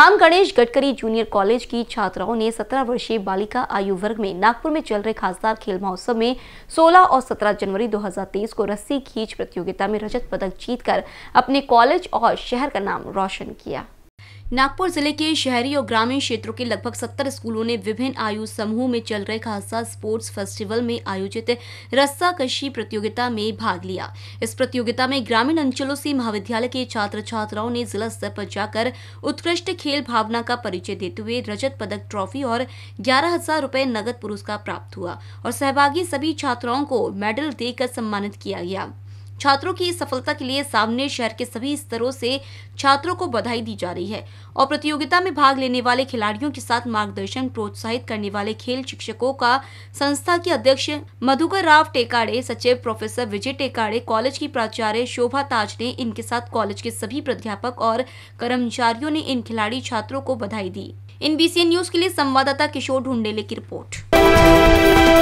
Ram Ganesh Gadkari junior college की छात्राओं ने 17 वर्षीय बालिका आयु वर्ग में नागपुर में चल रहे खासदार खेल महोत्सव में 16 और 17 जनवरी 2023 को रस्सी खींच प्रतियोगिता में रजत पदक जीतकर अपने कॉलेज और शहर का नाम रोशन किया नागपुर जिले के शहरी और ग्रामीण क्षेत्रों के लगभग 70 स्कूलों ने विभिन्न आयु समूह में चल रहे खासा स्पोर्ट्स फेस्टिवल में आयोजित रस्सा कशी प्रतियोगिता में भाग लिया इस प्रतियोगिता में ग्रामीण अंचलों से महाविद्यालय के छात्र छात्राओं ने जिला स्तर पर जाकर उत्कृष्ट खेल भावना का परिचय देते हुए रजत पदक ट्रॉफी और ग्यारह हजार रूपए नगद पुरस्कार प्राप्त हुआ और सहभागी सभी छात्राओं को मेडल देकर सम्मानित किया गया छात्रों की इस सफलता के लिए सामने शहर के सभी स्तरों से छात्रों को बधाई दी जा रही है और प्रतियोगिता में भाग लेने वाले खिलाड़ियों के साथ मार्गदर्शन प्रोत्साहित करने वाले खेल शिक्षकों का संस्था के अध्यक्ष मधुकर राव टेकाड़े सचिव प्रोफेसर विजय टेकाड़े कॉलेज की प्राचार्य शोभा ताज ने इनके साथ कॉलेज के सभी प्राध्यापक और कर्मचारियों ने इन खिलाड़ी छात्रों को बधाई दी इन बी न्यूज के लिए संवाददाता किशोर ढूंढेले की रिपोर्ट